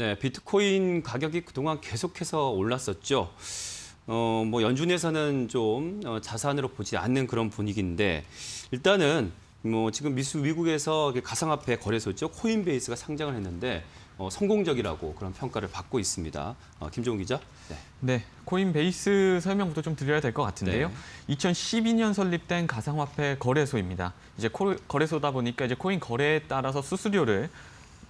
네, 비트코인 가격이 그동안 계속해서 올랐었죠. 어, 뭐 연준에서는 좀 어, 자산으로 보지 않는 그런 분위기인데 일단은 뭐 지금 미수 미국에서 가상화폐 거래소죠 코인베이스가 상장을 했는데 어, 성공적이라고 그런 평가를 받고 있습니다. 어, 김종 기자. 네. 네. 코인베이스 설명부터 좀 드려야 될 것 같은데요. 네. 2012년 설립된 가상화폐 거래소입니다. 이제 코, 거래소다 보니까 이제 코인 거래에 따라서 수수료를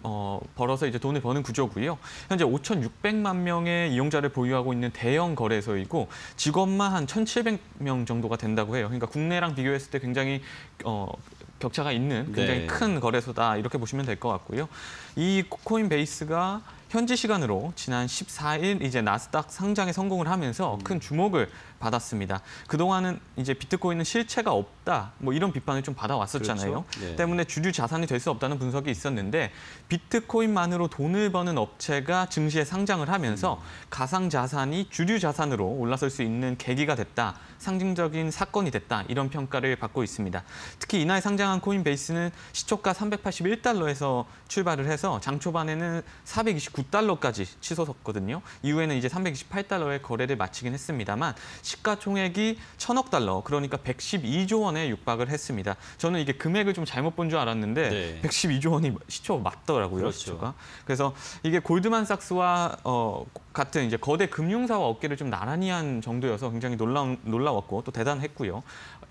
어, 벌어서 이제 돈을 버는 구조고요. 현재 5,600만 명의 이용자를 보유하고 있는 대형 거래소이고 직원만 한 1,700명 정도가 된다고 해요. 그러니까 국내랑 비교했을 때 굉장히 어, 격차가 있는 굉장히 네. 큰 거래소다 이렇게 보시면 될 것 같고요. 이 코인베이스가 현지 시간으로 지난 14일 이제 나스닥 상장에 성공을 하면서 큰 주목을 받았습니다. 그동안은 이제 비트코인은 실체가 없 없다. 뭐 이런 비판을 좀 받아왔었잖아요. 그렇죠? 예. 때문에 주류 자산이 될 수 없다는 분석이 있었는데 비트코인만으로 돈을 버는 업체가 증시에 상장을 하면서 음. 가상 자산이 주류 자산으로 올라설 수 있는 계기가 됐다. 상징적인 사건이 됐다. 이런 평가를 받고 있습니다. 특히 이날 상장한 코인베이스는 시초가 381달러에서 출발을 해서 장 초반에는 429달러까지 치솟았거든요. 이후에는 이제 328달러의 거래를 마치긴 했습니다만 시가총액이 1 0 0 0억 달러, 그러니까 112조 원에 원에 육박을 했습니다. 저는 이게 금액을 좀 잘못 본 줄 알았는데 네. 112조 원이 시초 맞더라고요. 그렇죠. 시초가. 그래서 이게 골드만삭스와 어, 같은 이제 거대 금융사와 어깨를 좀 나란히 한 정도여서 굉장히 놀라, 놀라웠고 또 대단했고요.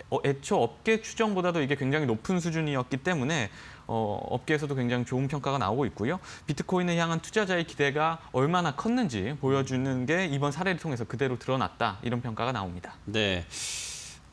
어, 애초 업계 추정보다도 이게 굉장히 높은 수준이었기 때문에 어, 업계에서도 굉장히 좋은 평가가 나오고 있고요. 비트코인을 향한 투자자의 기대가 얼마나 컸는지 보여주는 게 이번 사례를 통해서 그대로 드러났다 이런 평가가 나옵니다. 네.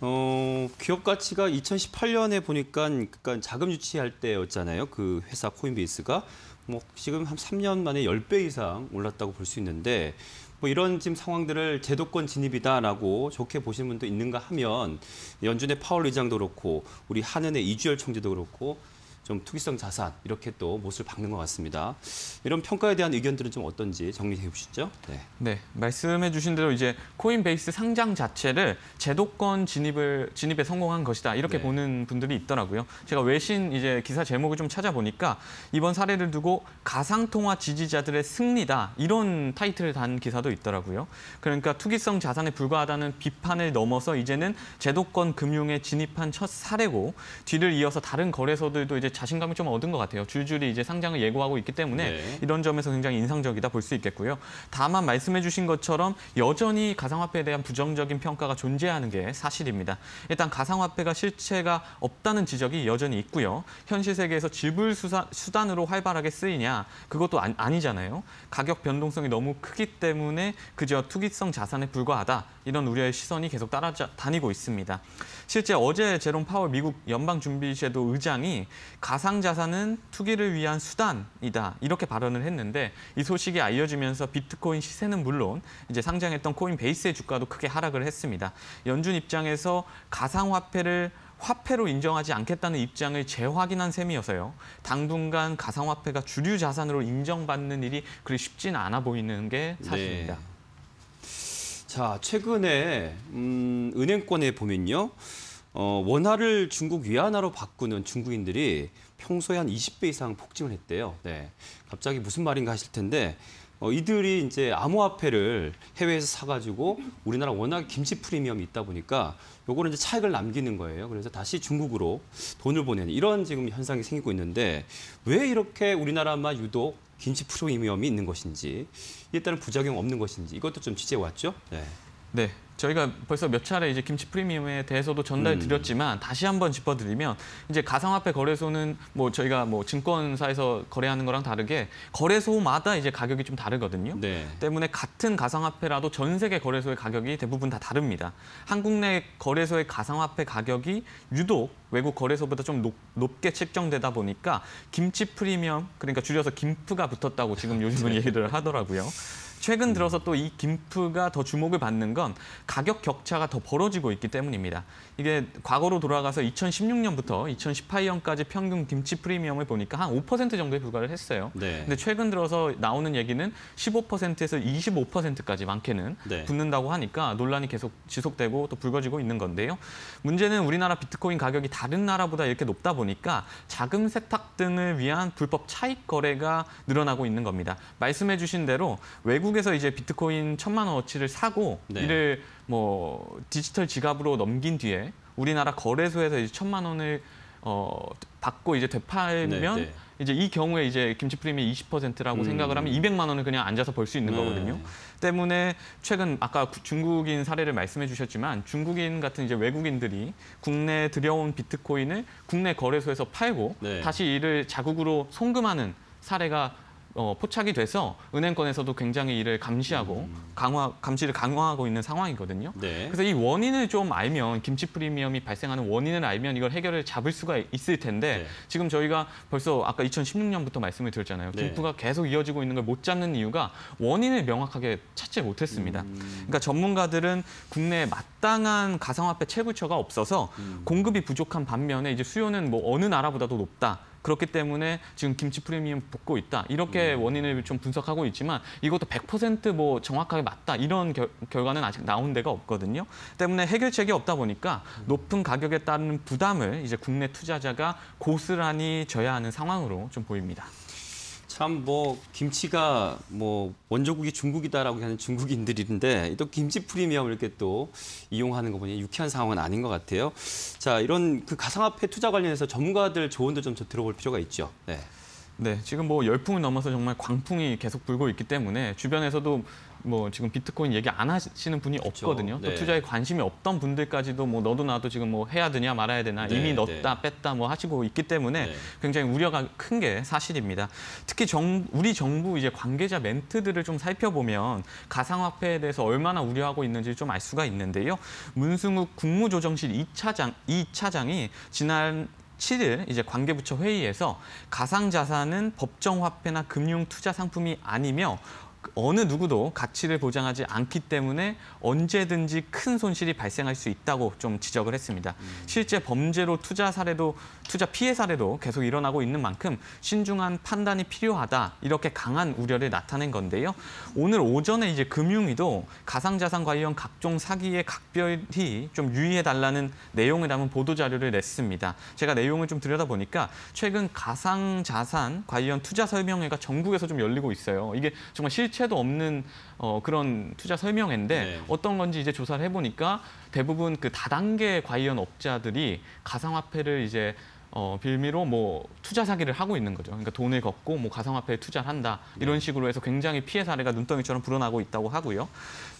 어, 기업 가치가 2018년에 보니까 그러니까 자금 유치할 때였잖아요. 그 회사 코인베이스가 뭐 지금 한 3년 만에 10배 이상 올랐다고 볼 수 있는데 뭐 이런 지금 상황들을 제도권 진입이다라고 좋게 보시는 분도 있는가 하면 연준의 파월 의장도 그렇고 우리 한은의 이주열 총재도 그렇고 좀 투기성 자산 이렇게 또 못을 박는 것 같습니다. 이런 평가에 대한 의견들은 좀 어떤지 정리해 보시죠. 네. 네, 말씀해 주신 대로 이제 코인베이스 상장 자체를 제도권 진입을 진입에 성공한 것이다. 이렇게 네. 보는 분들이 있더라고요. 제가 외신 이제 기사 제목을 좀 찾아보니까 이번 사례를 두고 가상통화 지지자들의 승리다. 이런 타이틀을 단 기사도 있더라고요. 그러니까 투기성 자산에 불과하다는 비판을 넘어서 이제는 제도권 금융에 진입한 첫 사례고 뒤를 이어서 다른 거래소들도 이제 자신감이 좀 얻은 것 같아요. 줄줄이 이제 상장을 예고하고 있기 때문에 네. 이런 점에서 굉장히 인상적이다 볼 수 있겠고요. 다만 말씀해 주신 것처럼 여전히 가상화폐에 대한 부정적인 평가가 존재하는 게 사실입니다. 일단 가상화폐가 실체가 없다는 지적이 여전히 있고요. 현실 세계에서 지불 수사, 수단으로 활발하게 쓰이냐 그것도 아니, 잖아요 가격 변동성이 너무 크기 때문에 그저 투기성 자산에 불과하다 이런 우려의 시선이 계속 따라다니고 있습니다. 실제 어제 제롬 파월 미국 연방준비제도 의장이 가상자산은 투기를 위한 수단이다 이렇게 발언을 했는데 이 소식이 알려지면서 비트코인 시세는 물론 이제 상장했던 코인 베이스의 주가도 크게 하락을 했습니다. 연준 입장에서 가상화폐를 화폐로 인정하지 않겠다는 입장을 재확인한 셈이어서요. 당분간 가상화폐가 주류 자산으로 인정받는 일이 그리 쉽지는 않아 보이는 게 네. 사실입니다. 네. 자, 최근에 음, 은행권에 보면요. 어, 원화를 중국 위안화로 바꾸는 중국인들이 평소에 한 20배 이상 폭증을 했대요. 네. 갑자기 무슨 말인가 하실 텐데 어, 이들이 이제 암호화폐를 해외에서 사가지고 우리나라 워낙 김치 프리미엄이 있다 보니까 요거는 이제 차익을 남기는 거예요. 그래서 다시 중국으로 돈을 보내는 이런 지금 현상이 생기고 있는데 왜 이렇게 우리나라만 유독 김치 프리미엄이 있는 것인지 이에 따른 부작용 없는 것인지 이것도 좀 취재해 왔죠. 네. 네, 저희가 벌써 몇 차례 이제 김치 프리미엄에 대해서도 전달 음. 드렸지만 음. 다시 한번 짚어드리면 이제 가상화폐 거래소는 뭐 저희가 뭐 증권사에서 거래하는 거랑 다르게 거래소마다 이제 가격이 좀 다르거든요. 네. 때문에 같은 가상화폐라도 전 세계 거래소의 가격이 대부분 다 다릅니다. 한국 내 거래소의 가상화폐 가격이 유독 외국 거래소보다 좀 높, 게 책정되다 보니까 김치 프리미엄 그러니까 줄여서 김프가 붙었다고 지금 요즘은 네. 얘기를 하더라고요. 최근 들어서 또 이 김프가 더 주목을 받는 건 가격 격차가 더 벌어지고 있기 때문입니다. 이게 과거로 돌아가서 2016년부터 2018년까지 평균 김치 프리미엄을 보니까 한 5% 정도에 불과를 했어요. 네. 근데 최근 들어서 나오는 얘기는 15%에서 25%까지 많게는 네. 붙는다고 하니까 논란이 계속 지속되고 또 불거지고 있는 건데요. 문제는 우리나라 비트코인 가격이 다른 나라보다 이렇게 높다 보니까 자금 세탁 등을 위한 불법 차익 거래가 늘어나고 있는 겁니다. 말씀해 주신 대로 외국 미국에서 이제 비트코인 천만 원어치를 사고 네. 이를 뭐 디지털 지갑으로 넘긴 뒤에 우리나라 거래소에서 이제 천만 원을 어 받고 이제 되팔면 네, 네. 이제 이 경우에 이제 김치 프리미엄 20%라고 음. 생각을 하면 200만 원을 그냥 앉아서 벌 수 있는 네. 거거든요. 때문에 최근 아까 중국인 사례를 말씀해 주셨지만 중국인 같은 이제 외국인들이 국내 들여온 비트코인을 국내 거래소에서 팔고 네. 다시 이를 자국으로 송금하는 사례가 어, 포착이 돼서 은행권에서도 굉장히 이를 감시하고 음. 강화 감시를 강화하고 있는 상황이거든요. 네. 그래서 이 원인을 좀 알면 김치 프리미엄이 발생하는 원인을 알면 이걸 해결을 잡을 수가 있을 텐데 네. 지금 저희가 벌써 아까 2016년부터 말씀을 드렸잖아요. 김프가 네. 계속 이어지고 있는 걸 못 잡는 이유가 원인을 명확하게 찾지 못했습니다. 음. 그러니까 전문가들은 국내에 마땅한 가상화폐 채굴처가 없어서 음. 공급이 부족한 반면에 이제 수요는 뭐 어느 나라보다도 높다. 그렇기 때문에 지금 김치 프리미엄 붙고 있다. 이렇게 음. 원인을 좀 분석하고 있지만 이것도 100%뭐 정확하게 맞다. 이런 결, 결과는 아직 나온 데가 없거든요. 때문에 해결책이 없다 보니까 음. 높은 가격에 따른 부담을 이제 국내 투자자가 고스란히 져야 하는 상황으로 좀 보입니다. 참뭐 김치가 뭐 원조국이 중국이다라고 하는 중국인들인데 또 김치 프리미엄을 이렇게 또 이용하는 거 보니 유쾌한 상황은 아닌 것 같아요. 자 이런 그 가상화폐 투자 관련해서 전문가들 조언도 좀 들어볼 필요가 있죠. 네. 네, 지금 뭐 열풍을 넘어서 정말 광풍이 계속 불고 있기 때문에 주변에서도 뭐 지금 비트코인 얘기 안 하시는 분이 그렇죠. 없거든요. 네. 또 투자에 관심이 없던 분들까지도 뭐 너도 나도 지금 뭐 해야 되냐 말아야 되나 네, 이미 네. 넣었다 네. 뺐다 뭐 하시고 있기 때문에 네. 굉장히 우려가 큰 게 사실입니다. 특히 정, 우리 정부 이제 관계자 멘트들을 좀 살펴보면 가상화폐에 대해서 얼마나 우려하고 있는지 좀알 수가 있는데요. 문승욱 국무조정실 이차장이차장이 지난 7일 이제 관계부처 회의에서 가상자산은 법정화폐나 금융투자 상품이 아니며 어느 누구도 가치를 보장하지 않기 때문에 언제든지 큰 손실이 발생할 수 있다고 좀 지적을 했습니다. 음. 실제 범죄로 투자 사례도 투자 피해 사례도 계속 일어나고 있는 만큼 신중한 판단이 필요하다 이렇게 강한 우려를 나타낸 건데요. 오늘 오전에 이제 금융위도 가상자산 관련 각종 사기에 각별히 좀 유의해 달라는 내용을 담은 보도 자료를 냈습니다. 제가 내용을 좀 들여다 보니까 최근 가상자산 관련 투자 설명회가 전국에서 좀 열리고 있어요. 이게 정말 실체 형태도 없는 어, 그런 투자 설명회인데 네. 어떤 건지 이제 조사를 해보니까 대부분 그 다단계 관련 업자들이 가상화폐를 이제 어, 빌미로 뭐 투자 사기를 하고 있는 거죠. 그러니까 돈을 걷고 뭐 가상화폐에 투자를 한다 이런 네. 식으로 해서 굉장히 피해 사례가 눈덩이처럼 불어나고 있다고 하고요.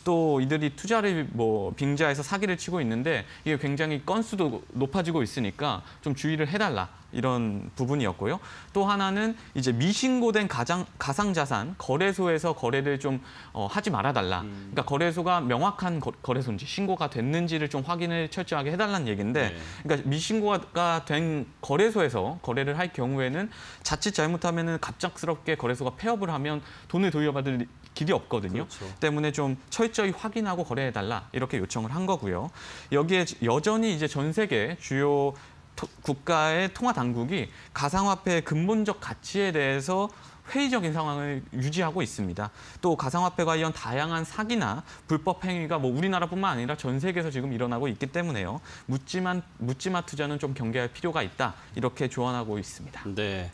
또 이들이 투자를 뭐 빙자해서 사기를 치고 있는데 이게 굉장히 건수도 높아지고 있으니까 좀 주의를 해달라 이런 부분이었고요. 또 하나는 이제 미신고된 가장, 가상자산 거래소에서 거래를 좀 어, 하지 말아달라. 음. 그러니까 거래소가 명확한 거, 래소인지 신고가 됐는지를 좀 확인을 철저하게 해달라는 얘기인데 네. 그러니까 미신고가 된 거래소에서 거래를 할 경우에는 자칫 잘못하면 은 갑작스럽게 거래소가 폐업을 하면 돈을 돌려받을 길이 없거든요. 그렇죠. 때문에 좀 철저히 확인하고 거래해달라 이렇게 요청을 한 거고요. 여기에 여전히 이제 전 세계 주요 국가의 통화 당국이 가상화폐의 근본적 가치에 대해서 회의적인 상황을 유지하고 있습니다. 또 가상화폐 관련 다양한 사기나 불법 행위가 뭐 우리나라뿐만 아니라 전 세계에서 지금 일어나고 있기 때문에요. 묻지만 묻지마 투자는 좀 경계할 필요가 있다 이렇게 조언하고 있습니다. 네.